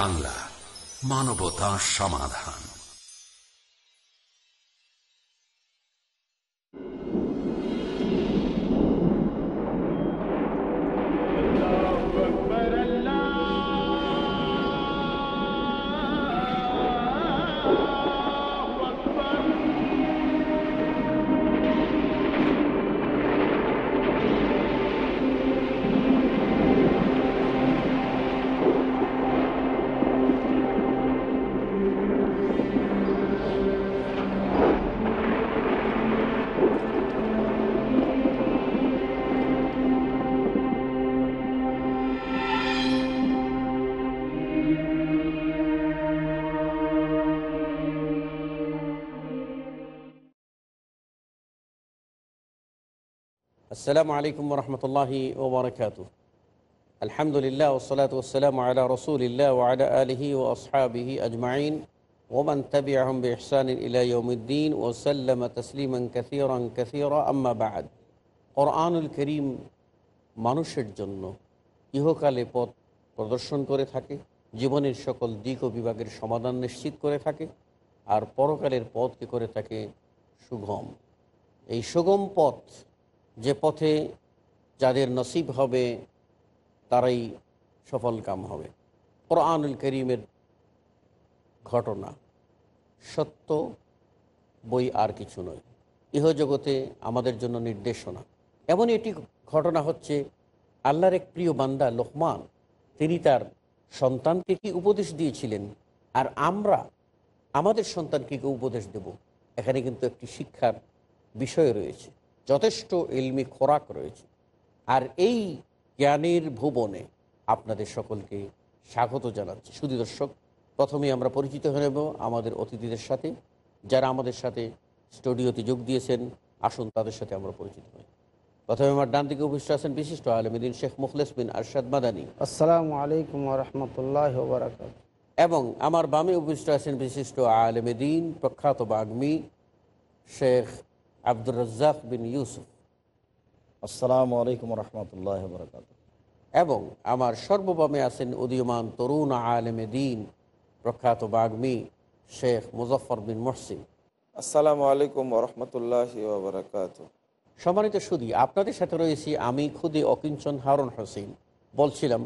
বাংলা মানবতা সমাধান আসসালামু আলাইকুম রহমতুল্লাহি ওবরাকাত আলহামদুলিল্লাহ ওসলাত ওসালাম আলা রসুলিল্লাহ ওয়ালা আলহি ও আসহাবিহি আজমাইন ওমান তবি আহম ইহসান ইলাইউদ্দিন ওসাল্লাম তসলিমন কথিয়রং কথিয়র আম্মাবাদ কোরআনুল করিম মানুষের জন্য ইহকালে পথ প্রদর্শন করে থাকে জীবনের সকল দিক ও বিভাগের সমাধান নিশ্চিত করে থাকে আর পরকালের পথকে করে থাকে সুগম এই সুগম পথ যে পথে যাদের নসিব হবে তারাই সফল কাম হবে কোরআনুল করিমের ঘটনা সত্য বই আর কিছু নয় ইহজগতে আমাদের জন্য নির্দেশনা এমন এটি ঘটনা হচ্ছে আল্লাহর এক প্রিয় বান্দা লোকমান তিনি তার সন্তানকে কি উপদেশ দিয়েছিলেন আর আমরা আমাদের সন্তানকে কি উপদেশ দেব এখানে কিন্তু একটি শিক্ষার বিষয় রয়েছে যথেষ্ট ইলমি খোরাক রয়েছে আর এই জ্ঞানের ভুবনে আপনাদের সকলকে স্বাগত জানাচ্ছি শুধু দর্শক প্রথমে আমরা পরিচিত হয়ে নেব আমাদের অতিথিদের সাথে যারা আমাদের সাথে স্টুডিওতে যোগ দিয়েছেন আসুন তাদের সাথে আমরা পরিচিত হই প্রথমে আমার ডান দিকে উপস্থিত আছেন বিশিষ্ট আলমদিন শেখ মুখলেস বিন আরশাদ মাদানী আসসালামু আলাইকুম রহমতুল্লাহ এবং আমার বামে উপস্থিত আছেন বিশিষ্ট আলমদিন প্রখ্যাত বাগ্মী শেখ আব্দুর রাজ্জাক বিন ইউসুফ আসসালামু আলাইকুম রহমতুল্লাহ বরকাত এবং আমার সর্ববামে আছেন উদীয়মান তরুণ আলেমে দিন প্রখ্যাত বাগ্মী শেখ মুজফর বিন মহসিন আসসালামু আলাইকুম রহমতুল্লাহ বরকাত সম্মানিত সুদি আপনাদের সাথে রয়েছি আমি খুদি অকিঞ্চন হারুন হোসেন বলছিলাম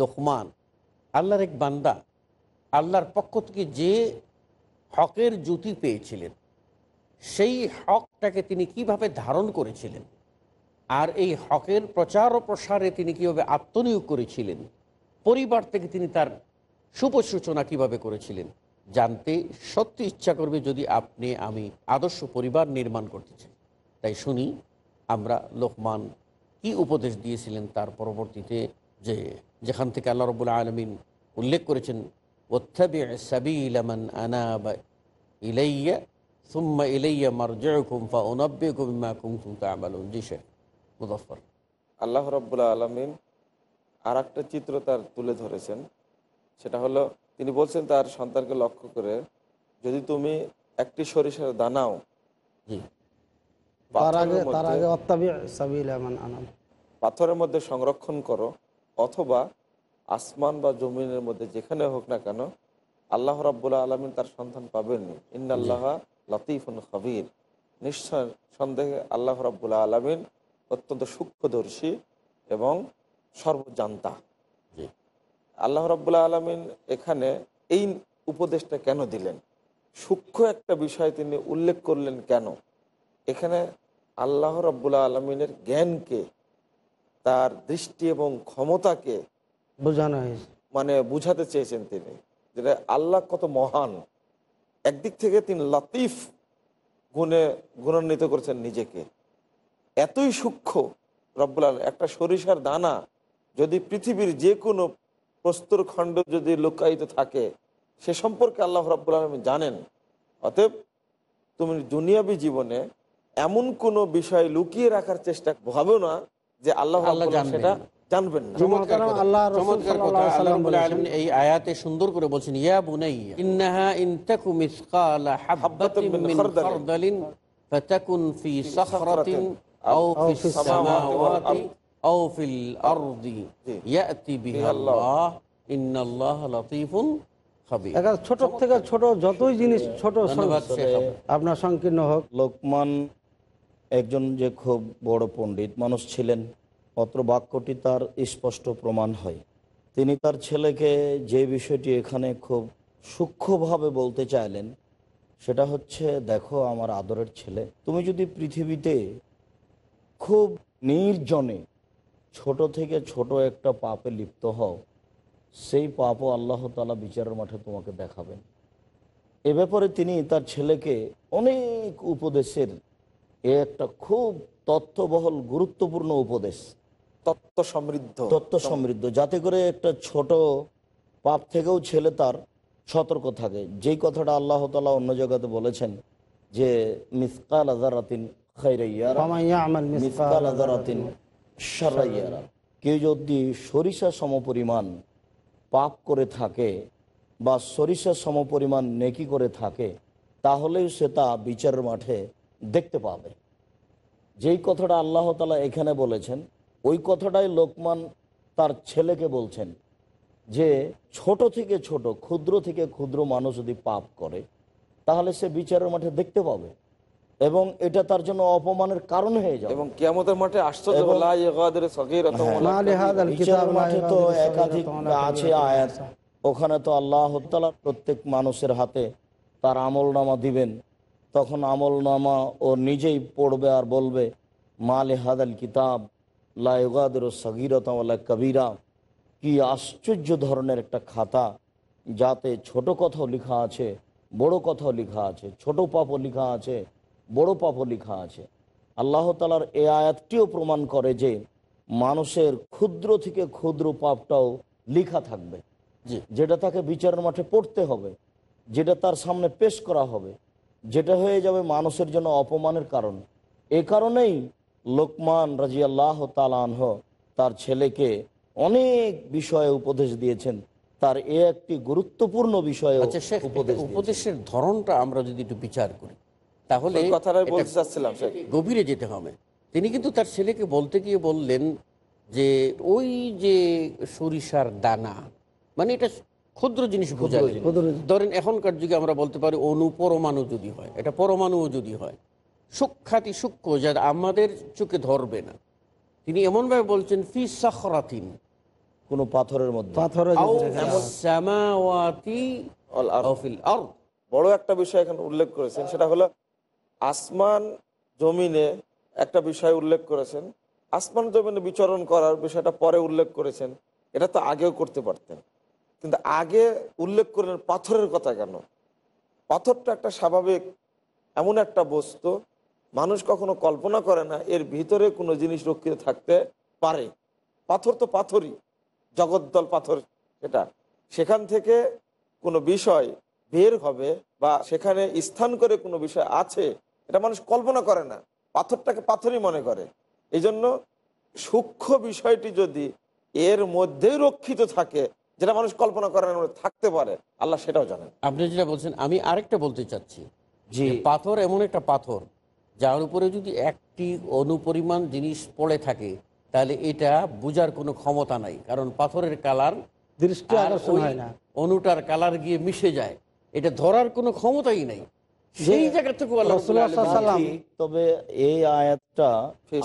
লোকমান আল্লাহর এক বান্দা আল্লাহর পক্ষ থেকে যে হকের জুতি পেয়েছিলেন সেই হকটাকে তিনি কিভাবে ধারণ করেছিলেন আর এই হকের প্রচার ও প্রসারে তিনি কীভাবে আত্মনিয়োগ করেছিলেন পরিবার থেকে তিনি তার শুভসূচনা কিভাবে করেছিলেন জানতে সত্যি ইচ্ছা করবে যদি আপনি আমি আদর্শ পরিবার নির্মাণ করতে চাই তাই শুনি আমরা লোকমান কি উপদেশ দিয়েছিলেন তার পরবর্তীতে যে যেখান থেকে আল্লাহ রবুল্লা আলমিন উল্লেখ করেছেন ওত্থাবি সাবিল আনা বা ইলাইয়া আল্লাহ রাব্বুল আলামিন আর একটা চিত্র তার তুলে ধরেছেন সেটা হলো তিনি বলছেন তার সন্তানকে লক্ষ্য করে যদি তুমি একটি সরিষার দানাও পাথরের মধ্যে সংরক্ষণ করো অথবা আসমান বা জমিনের মধ্যে যেখানে হোক না কেন আল্লাহ রাবুল্লাহ আলমিন তার সন্তান পাবেন আল্লাহা লতিফুল হবির নিশ্চয় সন্দেহে আল্লাহ রব্বুল্লা আলমিন অত্যন্ত সূক্ষ্মদর্শী এবং সর্বজান্তা আল্লাহ রব্বুল্লা আলমিন এখানে এই উপদেশটা কেন দিলেন সূক্ষ্ম একটা বিষয় তিনি উল্লেখ করলেন কেন এখানে আল্লাহ রব্বুল্লা আলমিনের জ্ঞানকে তার দৃষ্টি এবং ক্ষমতাকে বোঝানো হয়েছে মানে বুঝাতে চেয়েছেন তিনি যেটা আল্লাহ কত মহান একদিক থেকে তিনি লাতিফ গুণে গুণান্বিত করেছেন নিজেকে এতই সূক্ষ্ম রব্বুলাল একটা সরিষার দানা যদি পৃথিবীর যে কোনো প্রস্তর খণ্ড যদি লুকায়িত থাকে সে সম্পর্কে আল্লাহ রব্বুল আলম জানেন অতএব তুমি দুনিয়াবি জীবনে এমন কোনো বিষয় লুকিয়ে রাখার চেষ্টা ভাবো না যে আল্লাহ আল্লাহ সেটা ছোট থেকে ছোট যতই জিনিস ছোট আপনার সংকীর্ণ হোক লোকমান একজন যে খুব বড় পণ্ডিত মানুষ ছিলেন অত্র বাক্যটি তার স্পষ্ট প্রমাণ হয় তিনি তার ছেলেকে যে বিষয়টি এখানে খুব সূক্ষ্মভাবে বলতে চাইলেন সেটা হচ্ছে দেখো আমার আদরের ছেলে তুমি যদি পৃথিবীতে খুব নির্জনে ছোট থেকে ছোট একটা পাপে লিপ্ত হও সেই পাপও আল্লাহ তালা বিচারের মাঠে তোমাকে দেখাবেন এ ব্যাপারে তিনি তার ছেলেকে অনেক উপদেশের এ একটা খুব তথ্যবহল গুরুত্বপূর্ণ উপদেশ তত্ত্ব সমৃদ্ধ তত্ত্ব সমৃদ্ধ যাতে করে একটা ছোট পাপ থেকেও ছেলে তার সতর্ক থাকে যেই কথাটা আল্লাহ তালা অন্য জায়গাতে বলেছেন যে মিসকাল আজারাতিন কেউ যদি সরিষা সমপরিমাণ পাপ করে থাকে বা সরিষা সমপরিমাণ নেকি করে থাকে তাহলেও সে তা বিচার মাঠে দেখতে পাবে যেই কথাটা আল্লাহ তালা এখানে বলেছেন ওই কথাটাই লোকমান তার ছেলেকে বলছেন যে ছোট থেকে ছোট ক্ষুদ্র থেকে ক্ষুদ্র মানুষ যদি পাপ করে তাহলে সে বিচারের মাঠে দেখতে পাবে এবং এটা তার জন্য অপমানের কারণ হয়ে যাবে এবং কিয়ামতের মাঠে আশ্চর্য হ্যাঁ। মাঠে তো একাধিক আছে আয়াত ওখানে তো আল্লাহ প্রত্যেক মানুষের হাতে তার আমল নামা দিবেন তখন আমল নামা ও নিজেই পড়বে আর বলবে মালে হাদাল কিতাব লাগাদের সগিরতাওয়ালা কবিরা কি আশ্চর্য ধরনের একটা খাতা যাতে ছোট কথাও লেখা আছে বড় কথাও লেখা আছে ছোট পাপও লেখা আছে বড় পাপও লেখা আছে আল্লাহ তালার এ আয়াতটিও প্রমাণ করে যে মানুষের ক্ষুদ্র থেকে ক্ষুদ্র পাপটাও লেখা থাকবে যেটা তাকে বিচারের মাঠে পড়তে হবে যেটা তার সামনে পেশ করা হবে যেটা হয়ে যাবে মানুষের জন্য অপমানের কারণ এ কারণেই লোকমান রাজিয়াল্লাহ তালানহ তার ছেলেকে অনেক বিষয়ে উপদেশ দিয়েছেন তার এ একটি গুরুত্বপূর্ণ বিষয় আচ্ছা, উপদেশের ধরনটা আমরা যদি একটু বিচার করি তাহলে গভীরে যেতে হবে তিনি কিন্তু তার ছেলেকে বলতে গিয়ে বললেন যে ওই যে সরিষার দানা মানে এটা ক্ষুদ্র জিনিস বোঝা ধরেন এখনকার যুগে আমরা বলতে পারি অনু পরমাণু যদি হয় এটা পরমাণুও যদি হয় সূক্ষাতি সূক্ষ্ম যা আমাদের চোখে ধরবে না তিনি এমনভাবে বলছেন ফি সাখরাতিন কোন পাথরের মধ্যে বড় একটা বিষয় এখানে উল্লেখ করেছেন সেটা হলো আসমান জমিনে একটা বিষয় উল্লেখ করেছেন আসমান জমিনে বিচরণ করার বিষয়টা পরে উল্লেখ করেছেন এটা তো আগেও করতে পারতেন কিন্তু আগে উল্লেখ করলেন পাথরের কথা কেন পাথরটা একটা স্বাভাবিক এমন একটা বস্তু মানুষ কখনো কল্পনা করে না এর ভিতরে কোনো জিনিস রক্ষিত থাকতে পারে পাথর তো পাথরই জগদ্দল পাথর সেটা সেখান থেকে কোনো বিষয় বের হবে বা সেখানে স্থান করে কোনো বিষয় আছে এটা মানুষ কল্পনা করে না পাথরটাকে পাথরই মনে করে এই জন্য সূক্ষ্ম বিষয়টি যদি এর মধ্যেই রক্ষিত থাকে যেটা মানুষ কল্পনা করেন থাকতে পারে আল্লাহ সেটাও জানেন আপনি যেটা বলছেন আমি আরেকটা বলতে চাচ্ছি যে পাথর এমন একটা পাথর যার উপরে যদি একটি অনুপরিমাণ জিনিস পড়ে থাকে তাহলে এটা বুজার কোনো ক্ষমতা নাই কারণ পাথরের কালার দৃষ্টি অনুটার কালার গিয়ে মিশে যায় এটা ধরার কোনো ক্ষমতাই নাই সেই জায়গা থেকে তবে এই আয়াতটা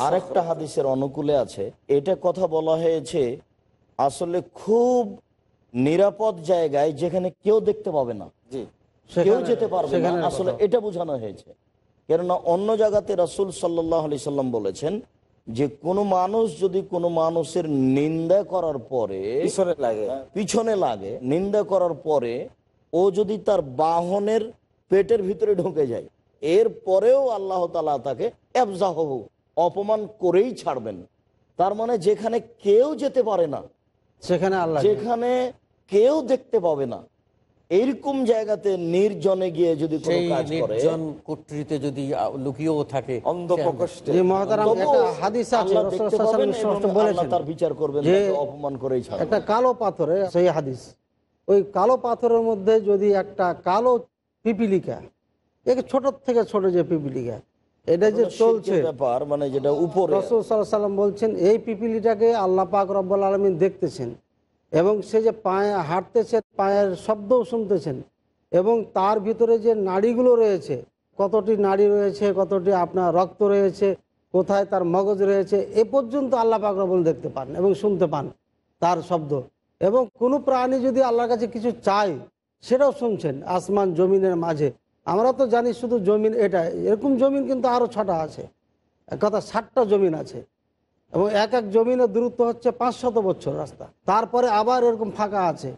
আরেকটা হাদিসের অনুকূলে আছে এটা কথা বলা হয়েছে আসলে খুব নিরাপদ জায়গায় যেখানে কেউ দেখতে পাবে না কেউ যেতে পারবে না আসলে এটা বোঝানো হয়েছে কেননা অন্য জায়গাতে রাসুল সাল্লাম বলেছেন যে কোনো মানুষ যদি কোনো মানুষের নিন্দা করার পরে পিছনে লাগে পিছনে লাগে নিন্দা করার পরে ও যদি তার বাহনের পেটের ভিতরে ঢুকে যায় এর পরেও আল্লাহ তালা তাকে অপমান করেই ছাড়বেন তার মানে যেখানে কেউ যেতে পারে না সেখানে আল্লাহ যেখানে কেউ দেখতে পাবে না এইরকম জায়গাতে নির্জনে গিয়ে যদি নির্জন যদি লুকিয়েও থাকে অপমান করেই একটা কালো পাথরে সেই হাদিস ওই কালো পাথরের মধ্যে যদি একটা কালো পিপিলিকা ছোট থেকে ছোট যে পিপিলিকা এটা যে চলছে ব্যাপার মানে যেটা উপরে রসুল সাল্লাহ সাল্লাম বলছেন এই পিপিলিটাকে আল্লাহ পাক রব্বুল আলমিন দেখতেছেন এবং সে যে পায়ে হাঁটতেছে পায়ের শব্দও শুনতেছেন এবং তার ভিতরে যে নাড়িগুলো রয়েছে কতটি নাড়ি রয়েছে কতটি আপনার রক্ত রয়েছে কোথায় তার মগজ রয়েছে এ পর্যন্ত আল্লাহ পাক রব্বুল দেখতে পান এবং শুনতে পান তার শব্দ এবং কোনো প্রাণী যদি আল্লাহর কাছে কিছু চায় সেটাও শুনছেন আসমান জমিনের মাঝে আমরা তো জানি শুধু জমিন এটা এরকম জমিন কিন্তু আরও ছটা আছে এক কথা ষাটটা জমিন আছে এবং এক এক জমিনের দূরত্ব হচ্ছে পাঁচ শত বছর রাস্তা তারপরে আবার এরকম ফাঁকা আছে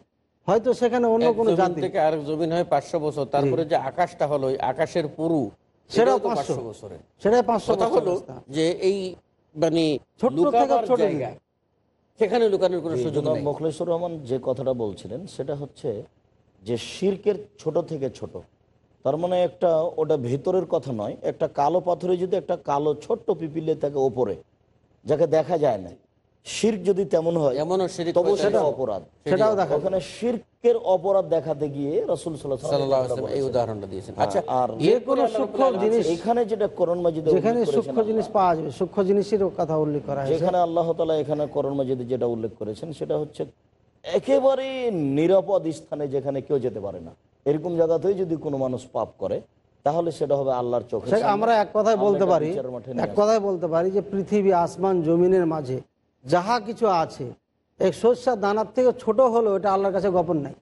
হয়তো সেখানে অন্য কোনো জাতি থেকে আরেক জমিন হয় পাঁচশো বছর তারপরে যে আকাশটা হলো আকাশের পুরু সেটাও পাঁচশো বছরে সেটাই পাঁচশো হলো যে এই মানে ছোট ছোট সেখানে লুকানোর কোনো সুযোগ মুখলেশ্বর রহমান যে কথাটা বলছিলেন সেটা হচ্ছে যে শির্কের ছোট থেকে ছোট তার মানে একটা ওটা ভেতরের কথা নয় একটা কালো পাথরে যদি একটা কালো ছোট্ট পিপিলে থাকে ওপরে যাকে দেখা যায় না শির যদি তেমন হয় তবু সেটা অপরাধ সেটাও দেখা ওখানে শির্কের অপরাধ দেখাতে গিয়ে রসুল হ্যাঁ, আচ্ছা, এখানে যেটা করণ যেখানে সূক্ষ্ম জিনিস পাওয়া যাবে সূক্ষ্ম জিনিসের কথা উল্লেখ আল্লাহ তালা এখানে করণ মাজিদে যেটা উল্লেখ করেছেন সেটা হচ্ছে একেবারে নিরাপদ স্থানে যেখানে কেউ যেতে পারে না এরকম জায়গাতেই যদি কোনো মানুষ পাপ করে তাহলে সেটা হবে আল্লাহর চোখে আমরা এক কথায় বলতে পারি এক কথায় বলতে পারি যে পৃথিবী আসমান জমিনের মাঝে যাহা কিছু আছে এই সর্ষার দানার থেকে ছোট হলো এটা আল্লাহর কাছে গোপন নাই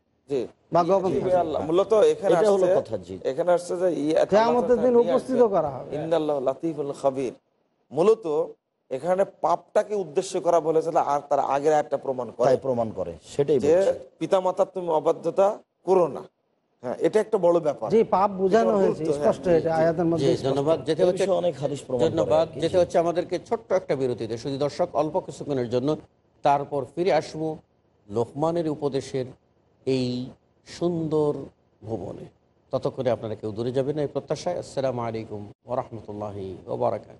পিতা এখানে উপস্থিত করা খাবির মূলত এখানে পাপটাকে উদ্দেশ্য করা আর তার আগের একটা প্রমাণ প্রমাণ করে সেটাই পিতামাতার তুমি অবাধ্যতা করো না হ্যাঁ, একটা হ্যাঁ, দর্শক অল্প জন্য তারপর ফিরে আসবো লোকমানের উপদেশের এই সুন্দর ভবনে ততক্ষণে আপনারা কেউ দূরে যাবেন এই প্রত্যাশায় আসসালাম আলাইকুম ওরহমতুল্লাহি ওবরাকাত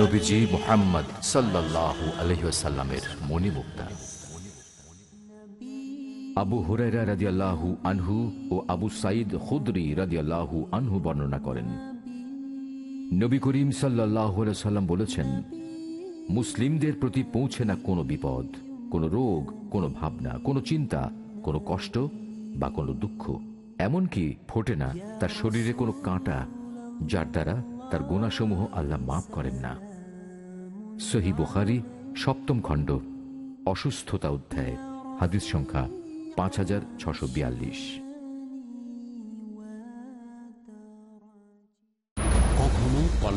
নবীজি মোহাম্মদ সাল্লাহ আলহিসাল্লামের মণিমুক্তা আবু হুরাইরা রাদিয়াল্লাহু আনহু ও আবু সাইদ খুদরি রাদিয়াল্লাহু আনহু বর্ণনা করেন নবী করিম সাল্লাহ সাল্লাম বলেছেন মুসলিমদের প্রতি পৌঁছে না কোনো বিপদ কোনো রোগ কোনো ভাবনা কোনো চিন্তা কোনো কষ্ট বা কোনো দুঃখ এমনকি ফোটে না তার শরীরে কোনো কাঁটা যার দ্বারা তার গুণাসমূহ আল্লাহ মাফ করেন না সহি বুখারি সপ্তম খণ্ড অসুস্থতা অধ্যায় হাদিস সংখ্যা পাঁচ হাজার ছশো বিয়াল্লিশ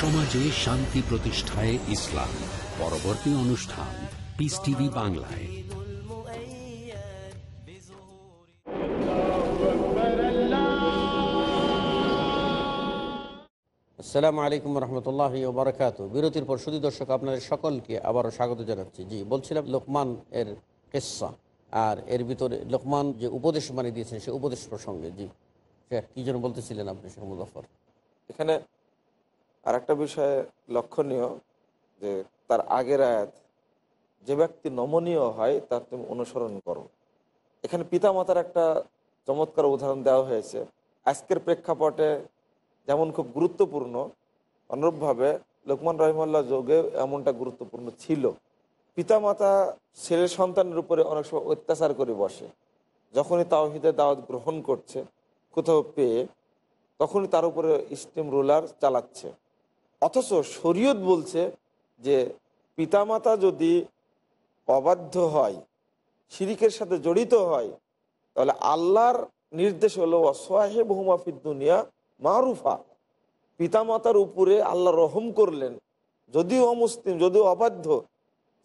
সমাজে শান্তি প্রতিষ্ঠায় ইসলাম পরবর্তী অনুষ্ঠান পিস টিভি বাংলায় আসসালামু আলাইকুম রহমতুল্লাহ বারাকাত বিরতির পর সুদী দর্শক আপনাদের সকলকে আবারও স্বাগত জানাচ্ছি জি বলছিলাম লোকমান এর কেসা আর এর ভিতরে লোকমান যে উপদেশ মানে দিয়েছেন সে উপদেশ প্রসঙ্গে জি কি জন্য বলতেছিলেন আপনি শেখ মুজাফর এখানে আর একটা বিষয়ে লক্ষণীয় যে তার আগের আয়াত যে ব্যক্তি নমনীয় হয় তার তুমি অনুসরণ করো এখানে পিতামাতার একটা চমৎকার উদাহরণ দেওয়া হয়েছে আজকের প্রেক্ষাপটে যেমন খুব গুরুত্বপূর্ণ অনুরূপভাবে লোকমান রহিমাল্লা যোগে এমনটা গুরুত্বপূর্ণ ছিল পিতামাতা ছেলে সন্তানের উপরে অনেক সময় অত্যাচার করে বসে যখনই তাওহিদের দাওয়াত গ্রহণ করছে কোথাও পেয়ে তখনই তার উপরে স্টিম রোলার চালাচ্ছে অথচ শরীয়ত বলছে যে পিতামাতা যদি অবাধ্য হয় শিরিকের সাথে জড়িত হয় তাহলে আল্লাহর নির্দেশ হলো অসহাহে বহুমাফিদ দুনিয়া মারুফা পিতামাতার উপরে আল্লাহ রহম করলেন যদিও অমুসলিম যদিও অবাধ্য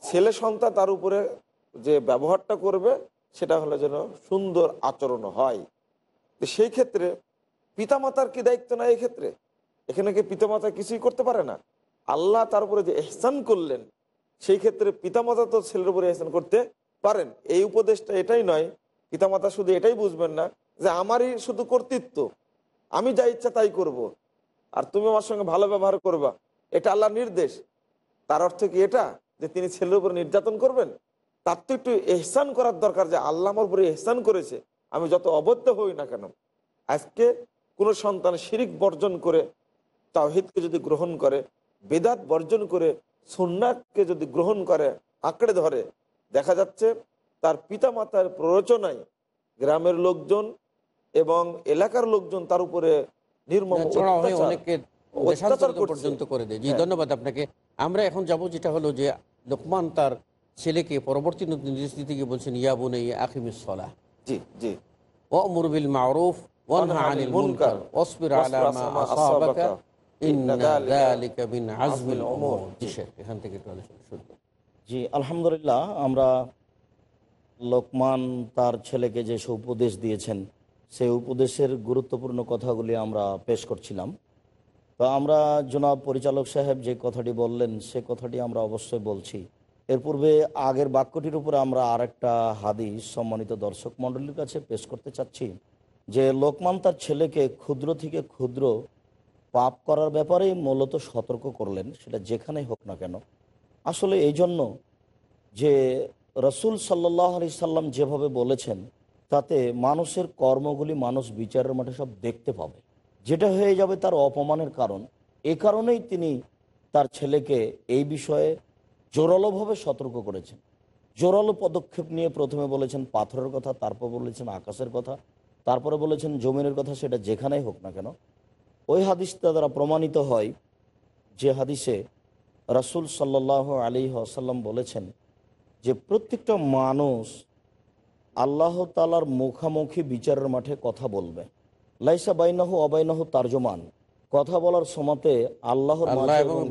ছেলে সন্তান তার উপরে যে ব্যবহারটা করবে সেটা হলো যেন সুন্দর আচরণ হয় সেই ক্ষেত্রে পিতামাতার কি দায়িত্ব না এক্ষেত্রে এখানে কি পিতামাতা কিছুই করতে পারে না আল্লাহ তার উপরে যে এহসান করলেন সেই ক্ষেত্রে পিতামাতা তো ছেলের উপরে এহসান করতে পারেন এই উপদেশটা এটাই নয় পিতামাতা শুধু এটাই বুঝবেন না যে আমারই শুধু কর্তৃত্ব আমি যা ইচ্ছা তাই করব। আর তুমি আমার সঙ্গে ভালো ব্যবহার করবা এটা আল্লাহ নির্দেশ তার অর্থ কি এটা যে তিনি ছেলের উপরে নির্যাতন করবেন তার তো একটু এহসান করার দরকার যে আল্লাহ আমার উপরে এহসান করেছে আমি যত অবদ্ধ হই না কেন আজকে কোনো সন্তান শিরিক বর্জন করে তাহিদকে যদি গ্রহণ করে বেদাত বর্জন করে সন্ন্যাককে যদি গ্রহণ করে আঁকড়ে ধরে দেখা যাচ্ছে তার পিতামাতার প্ররোচনায় গ্রামের লোকজন এবং এলাকার লোকজন তার উপরে হ্যাঁ। ধন্যবাদ আপনাকে আমরা এখন যাব যেটা হলো যে লোকমান তার ছেলেকে পরবর্তী নির্দেশ দিতে গিয়ে বলছেন ইয়াবুন আখিমিস জি জি ও মুরবিল মারুফ জি আলহামদুলিল্লাহ আমরা লোকমান তার ছেলেকে যে উপদেশ দিয়েছেন সেই উপদেশের গুরুত্বপূর্ণ কথাগুলি আমরা পেশ করছিলাম তো আমরা জনাব পরিচালক সাহেব যে কথাটি বললেন সে কথাটি আমরা অবশ্যই বলছি এর পূর্বে আগের বাক্যটির উপরে আমরা আর একটা হাদিস সম্মানিত দর্শক মণ্ডলীর কাছে পেশ করতে চাচ্ছি যে লোকমান তার ছেলেকে ক্ষুদ্র থেকে ক্ষুদ্র পাপ করার ব্যাপারেই মূলত সতর্ক করলেন সেটা যেখানেই হোক না কেন আসলে এই জন্য যে রসুল সাল্লাহ আলি সাল্লাম যেভাবে বলেছেন তাতে মানুষের কর্মগুলি মানুষ বিচারের মাঠে সব দেখতে পাবে যেটা হয়ে যাবে তার অপমানের কারণ এ কারণেই তিনি তার ছেলেকে এই বিষয়ে জোরালোভাবে সতর্ক করেছেন জোরালো পদক্ষেপ নিয়ে প্রথমে বলেছেন পাথরের কথা তারপর বলেছেন আকাশের কথা তারপরে বলেছেন জমিনের কথা সেটা যেখানেই হোক না কেন ওই হাদিসটা দ্বারা প্রমাণিত হয় যে হাদিসে রাসুল সাল্লাহ আলী আসাল্লাম বলেছেন যে প্রত্যেকটা মানুষ আল্লাহ তালার মুখামুখি বিচারের মাঠে কথা বলবে লাইসা বাইনাহু অবাইনাহু তার্জমান কথা বলার সমাতে আল্লাহর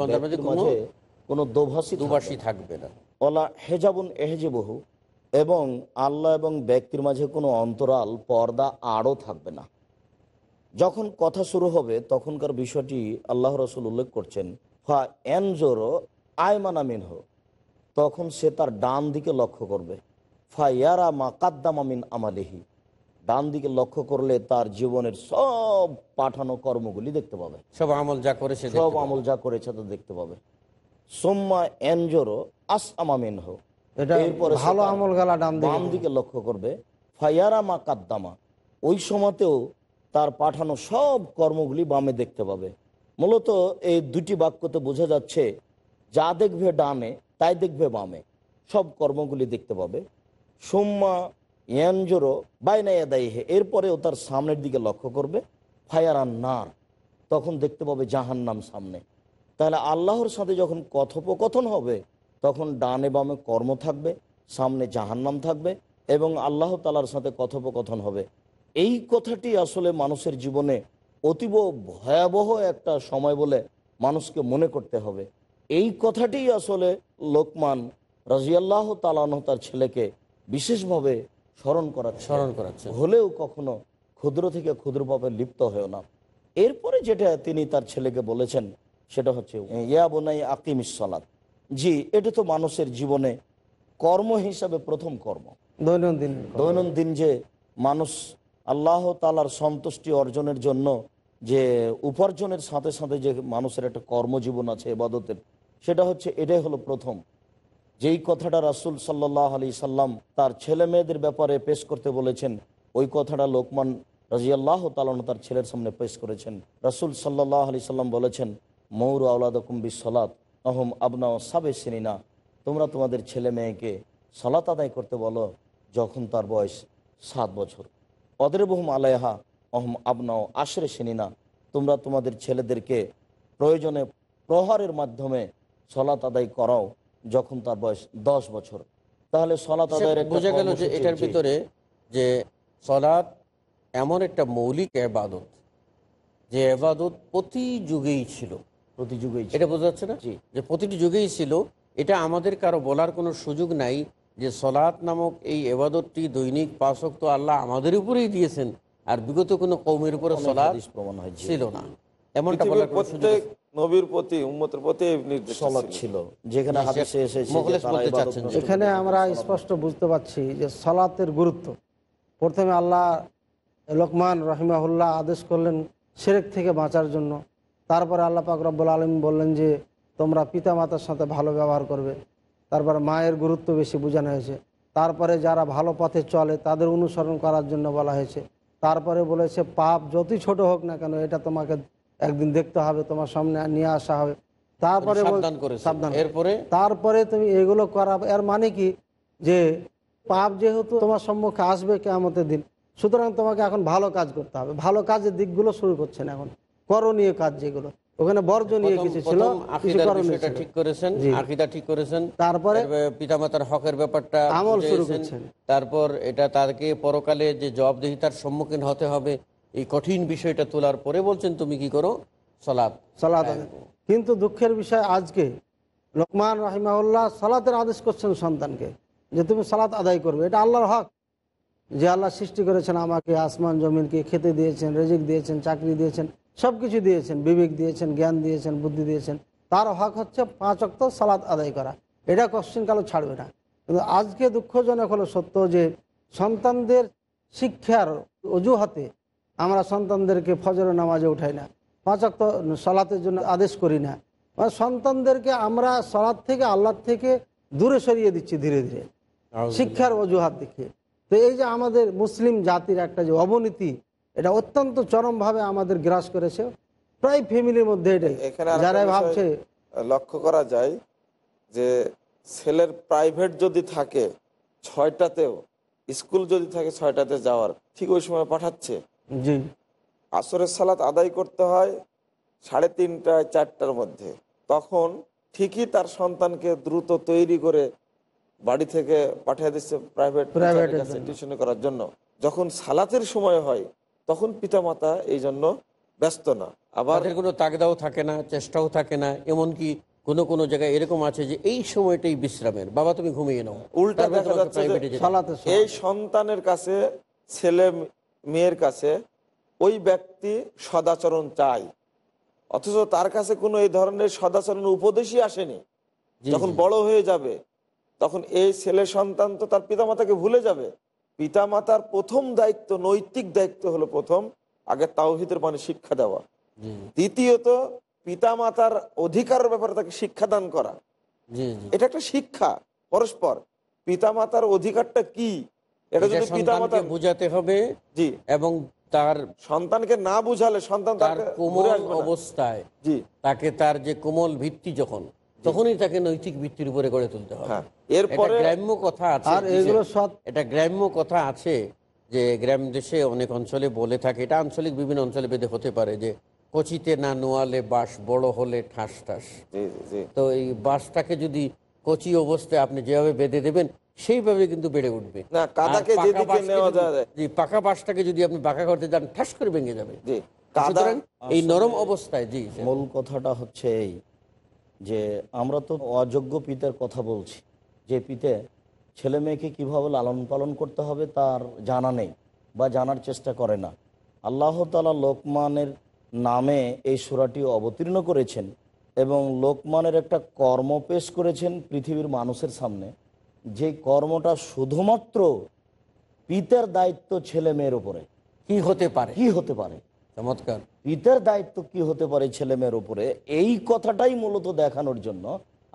মাঝে কোনো দোভাষী দোভাষী থাকবে না ওলা হেজাবুন বহু এবং আল্লাহ এবং ব্যক্তির মাঝে কোনো অন্তরাল পর্দা আরও থাকবে না যখন কথা শুরু হবে তখনকার বিষয়টি আল্লাহ রসুল উল্লেখ করছেন ফা হা এনজোরো আয়মানা মিনহ তখন সে তার ডান দিকে লক্ষ্য করবে ইয়ারা মা কাদ্দামা মিন আমাদেহি ডান দিকে লক্ষ্য করলে তার জীবনের সব পাঠানো কর্মগুলি দেখতে পাবে সব আমল যা করেছে সব আমল যা করেছে তা দেখতে পাবে সোম্মা এনজোরো আস আমামিন হো ভালো আমল গেলা ডান দিকে লক্ষ্য করবে ফাইয়ারা মা কাদ্দামা ওই সময়তেও তার পাঠানো সব কর্মগুলি বামে দেখতে পাবে মূলত এই দুটি বাক্যতে বোঝা যাচ্ছে যা দেখবে ডানে তাই দেখবে বামে সব কর্মগুলি দেখতে পাবে সোম্মা ইয়ানজোরো বাইনায়াদাইহে এরপরেও তার সামনের দিকে লক্ষ্য করবে ফায়ার আর নার তখন দেখতে পাবে জাহান নাম সামনে তাহলে আল্লাহর সাথে যখন কথোপকথন হবে তখন ডানে বামে কর্ম থাকবে সামনে জাহান্নাম থাকবে এবং আল্লাহ তালার সাথে কথোপকথন হবে এই কথাটি আসলে মানুষের জীবনে অতীব ভয়াবহ একটা সময় বলে মানুষকে মনে করতে হবে এই কথাটি আসলে লোকমান রাজিয়াল্লাহ তালানহ তার ছেলেকে বিশেষভাবে স্মরণ করাচ্ছে স্মরণ করাচ্ছে হলেও কখনো ক্ষুদ্র থেকে ক্ষুদ্রভাবে লিপ্ত হয়েও না এরপরে যেটা তিনি তার ছেলেকে বলেছেন সেটা হচ্ছে ইয়া বোনাই আকিম ইসলাত জি এটা তো মানুষের জীবনে কর্ম হিসাবে প্রথম কর্ম দৈনন্দিন দৈনন্দিন যে মানুষ আল্লাহ তালার সন্তুষ্টি অর্জনের জন্য যে উপার্জনের সাথে সাথে যে মানুষের একটা কর্মজীবন আছে এবাদতের সেটা হচ্ছে এটাই হলো প্রথম যেই কথাটা রাসুল সাল্লাহ আলি সাল্লাম তার ছেলে মেয়েদের ব্যাপারে পেশ করতে বলেছেন ওই কথাটা লোকমান রাজিয়াল্লাহ তালন তার ছেলের সামনে পেশ করেছেন রাসুল সাল্লাহ আলি সাল্লাম বলেছেন মৌর আউলাদকুম বিসলাত আহম আবনা সাবে সিনিনা তোমরা তোমাদের ছেলে মেয়েকে সালাত আদায় করতে বলো যখন তার বয়স সাত বছর অদের বহুম আলাইহা অহম আবনাও আশ্রে সিনিনা তোমরা তোমাদের ছেলেদেরকে প্রয়োজনে প্রহারের মাধ্যমে সলাত আদায় করাও যখন তার বয়স দশ বছর তাহলে সলাত আদায় বোঝা গেল যে এটার ভিতরে যে সলাত এমন একটা মৌলিক এবাদত যে এবাদত প্রতি যুগেই ছিল প্রতি যুগেই এটা বোঝা যাচ্ছে না যে প্রতিটি যুগেই ছিল এটা আমাদের কারো বলার কোনো সুযোগ নাই যে সলাৎ নামক এই এবাদতটি দৈনিক পাশক তো আল্লাহ আমাদের উপরেই দিয়েছেন আর বিগত কোনো কৌমের উপরে সলাৎ ছিল না এমনটা বলার প্রত্যেক প্রতি উম্মতের প্রতি ছিল যেখানে হাদিসে এখানে আমরা স্পষ্ট বুঝতে পারছি যে সলাতের গুরুত্ব প্রথমে আল্লাহ লোকমান রহিমাহুল্লাহ আদেশ করলেন সেরেক থেকে বাঁচার জন্য তারপরে আল্লাহ পাক রব্বুল আলম বললেন যে তোমরা পিতা মাতার সাথে ভালো ব্যবহার করবে তারপর মায়ের গুরুত্ব বেশি বোঝানো হয়েছে তারপরে যারা ভালো পথে চলে তাদের অনুসরণ করার জন্য বলা হয়েছে তারপরে বলেছে পাপ যতই ছোট হোক না কেন এটা তোমাকে একদিন দেখতে হবে তোমার সামনে নিয়ে আসা হবে তারপরে সাবধান এরপরে তারপরে তুমি এগুলো করা এর মানে কি যে পাপ যেহেতু তোমার সম্মুখে আসবে কেমতের দিন সুতরাং তোমাকে এখন ভালো কাজ করতে হবে ভালো কাজের দিকগুলো শুরু করছেন এখন করণীয় কাজ যেগুলো ওখানে বর্জনীয় কিছু ছিল ঠিক করেছেন ঠিক করেছেন তারপরে পিতামাতার হকের ব্যাপারটা আমল শুরু করেছেন তারপর এটা তাকে পরকালে যে জবাবদিহিতার সম্মুখীন হতে হবে এই কঠিন বিষয়টা তোলার পরে বলছেন তুমি কি করো সলাপ সলাদ কিন্তু দুঃখের বিষয় আজকে লোকমান রাহিমাউল্লাহ সালাতের আদেশ করছেন সন্তানকে যে তুমি সালাত আদায় করবে এটা আল্লাহর হক যে আল্লাহ সৃষ্টি করেছেন আমাকে আসমান জমিনকে খেতে দিয়েছেন রেজিক দিয়েছেন চাকরি দিয়েছেন সব কিছু দিয়েছেন বিবেক দিয়েছেন জ্ঞান দিয়েছেন বুদ্ধি দিয়েছেন তার হক হচ্ছে পাঁচ অক্ত সালাদ আদায় করা এটা কোশ্চিনকালও ছাড়বে না কিন্তু আজকে দুঃখজনক হলো সত্য যে সন্তানদের শিক্ষার অজুহাতে আমরা সন্তানদেরকে ফজর নামাজে উঠাই না পাঁচ অক্ত সালাতের জন্য আদেশ করি না মানে সন্তানদেরকে আমরা সলাদ থেকে আল্লাহর থেকে দূরে সরিয়ে দিচ্ছি ধীরে ধীরে শিক্ষার অজুহাত দেখে তো এই যে আমাদের মুসলিম জাতির একটা যে অবনীতি এটা অত্যন্ত চরমভাবে আমাদের গ্রাস করেছে প্রায় ফ্যামিলির মধ্যে এটাই যারা ভাবছে লক্ষ্য করা যায় যে ছেলের প্রাইভেট যদি থাকে ছয়টাতেও স্কুল যদি থাকে ছয়টাতে যাওয়ার ঠিক ওই সময় পাঠাচ্ছে জি আসরের সালাত আদায় করতে হয় সাড়ে তিনটায় চারটার মধ্যে তখন ঠিকই তার সন্তানকে দ্রুত তৈরি করে বাড়ি থেকে পাঠিয়ে দিচ্ছে প্রাইভেট প্রাইভেট টিউশন করার জন্য যখন সালাতের সময় হয় তখন পিতামাতা এই জন্য ব্যস্ত না আবার কোনো তাগদাও থাকে না চেষ্টাও থাকে না এমনকি কোনো কোনো জায়গায় এরকম আছে যে এই সময়টাই বিশ্রামের বাবা তুমি ঘুমিয়ে নাও উল্টা দেখা যাচ্ছে এই সন্তানের কাছে ছেলে মেয়ের কাছে ওই ব্যক্তি সদাচরণ চাই অথচ তার কাছে কোনো এই ধরনের সদাচরণ উপদেশই আসেনি যখন বড় হয়ে যাবে তখন এই ছেলে সন্তান তো তার পিতামাতাকে ভুলে যাবে পিতামাতার প্রথম দায়িত্ব নৈতিক দায়িত্ব হলো প্রথম আগে তাওহিদের মানে শিক্ষা দেওয়া দ্বিতীয়ত পিতামাতার অধিকারের ব্যাপারে তাকে শিক্ষা দান করা এটা একটা শিক্ষা পরস্পর পিতামাতার অধিকারটা কি এটা যদি পিতামাতা বুঝাতে হবে জি এবং তার সন্তানকে না বুঝালে সন্তান তার কোমল অবস্থায় জি তাকে তার যে কোমল ভিত্তি যখন তখনই তাকে নৈতিক ভিত্তির উপরে গড়ে তুলতে হবে হ্যাঁ, এরপরে গ্রাম্য কথা আছে এটা গ্রাম্য কথা আছে যে গ্রাম দেশে অনেক অঞ্চলে বলে থাকে এটা আঞ্চলিক বিভিন্ন অঞ্চলে বেঁধে হতে পারে যে কচিতে না নোয়ালে বাস বড় হলে ঠাস ঠাস তো এই বাসটাকে যদি কচি অবস্থায় আপনি যেভাবে বেঁধে দেবেন সেইভাবে কিন্তু বেড়ে উঠবে পাকা বাসটাকে যদি আপনি পাকা করতে যান ঠাস করে ভেঙে যাবে এই নরম অবস্থায় জি মূল কথাটা হচ্ছে এই যে আমরা তো অযোগ্য পিতার কথা বলছি যে পিতে ছেলে মেয়েকে কীভাবে লালন পালন করতে হবে তার জানা নেই বা জানার চেষ্টা করে না আল্লাহ আল্লাহতালা লোকমানের নামে এই সুরাটি অবতীর্ণ করেছেন এবং লোকমানের একটা কর্ম পেশ করেছেন পৃথিবীর মানুষের সামনে যে কর্মটা শুধুমাত্র পিতার দায়িত্ব ছেলে মেয়ের উপরে কি হতে পারে কি হতে পারে চমৎকার পিতার দায়িত্ব কি হতে পারে ছেলে মেয়ের উপরে এই কথাটাই মূলত দেখানোর জন্য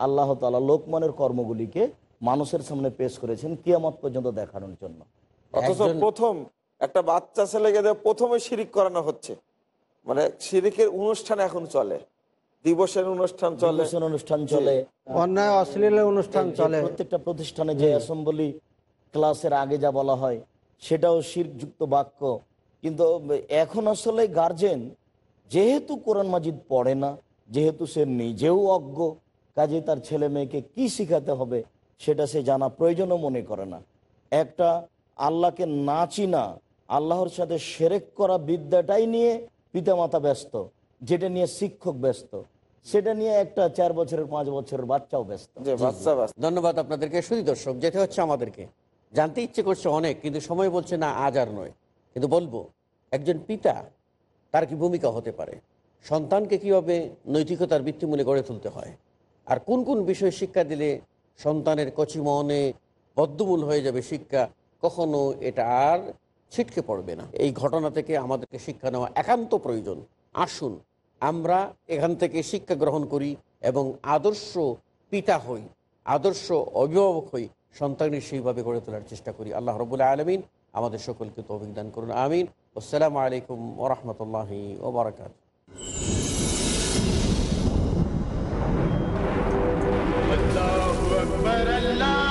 আল্লাহ তালা লোকমানের কর্মগুলিকে মানুষের সামনে পেশ করেছেন কিয়ামত পর্যন্ত দেখানোর জন্য অথচ প্রথম একটা বাচ্চা ছেলেকে প্রথমে শিরিক করানো হচ্ছে মানে শিরিকের অনুষ্ঠান এখন চলে দিবসের অনুষ্ঠান চলে অনুষ্ঠান চলে অনুষ্ঠান চলে প্রত্যেকটা প্রতিষ্ঠানে যে ক্লাসের আগে যা বলা হয় সেটাও বাক্য কিন্তু এখন আসলে গার্জেন যেহেতু কোরআন মাজিদ পড়ে না যেহেতু সে নিজেও অজ্ঞ কাজে তার ছেলে মেয়েকে কি শিখাতে হবে সেটা সে জানা প্রয়োজনও মনে করে না একটা আল্লাহকে না চিনা আল্লাহর সাথে সেরেক করা বিদ্যাটাই নিয়ে পিতামাতা ব্যস্ত যেটা নিয়ে শিক্ষক ব্যস্ত সেটা নিয়ে একটা চার বছরের পাঁচ বছরের বাচ্চাও ব্যস্ত ধন্যবাদ আপনাদেরকে শুধু দর্শক যেতে হচ্ছে আমাদেরকে জানতে ইচ্ছে করছে অনেক কিন্তু সময় বলছে না আজ আর নয় কিন্তু বলবো একজন পিতা তার কি ভূমিকা হতে পারে সন্তানকে কীভাবে নৈতিকতার ভিত্তিমূলে গড়ে তুলতে হয় আর কোন কোন বিষয়ে শিক্ষা দিলে সন্তানের কচি মনে বদ্ধমূল হয়ে যাবে শিক্ষা কখনো এটা আর ছিটকে পড়বে না এই ঘটনা থেকে আমাদেরকে শিক্ষা নেওয়া একান্ত প্রয়োজন আসুন আমরা এখান থেকে শিক্ষা গ্রহণ করি এবং আদর্শ পিতা হই আদর্শ অভিভাবক হই সন্তানের সেইভাবে গড়ে তোলার চেষ্টা করি আল্লাহ রবুল্লাহ আলমিন আমাদের সকলকে তৌফিক দান করুন আমিন আসসালামু আলাইকুম ওরহমতুল্লাহি ওবরাকাত الله أكبر الله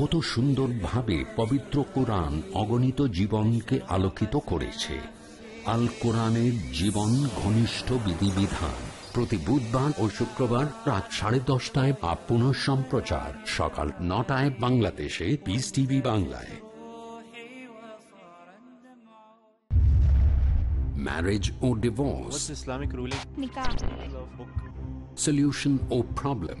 কত সুন্দরভাবে পবিত্র কোরআন অগণিত জীবনকে আলোকিত করেছে আল কোরআনের জীবন ঘনিষ্ঠ বিধিবিধান প্রতি বুধবার ও শুক্রবার রাত সাড়ে দশটায় বা পুনঃ সম্প্রচার সকাল নটায় বাংলাদেশে পিস টিভি বাংলায় ম্যারেজ ও ডিভোর্স ইসলামিক রুলিং সলিউশন ও problem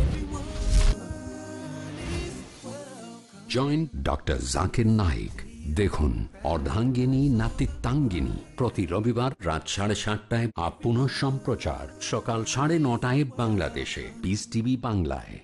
joint doctor Zakir Naik দেখুন অর্ধাঙ্গিনী নাতিত্বাঙ্গিনী প্রতি রবিবার রাত সাড়ে সাতটায় আপ সম্প্রচার সকাল সাড়ে নটায় বাংলাদেশে পিস টিভি বাংলায়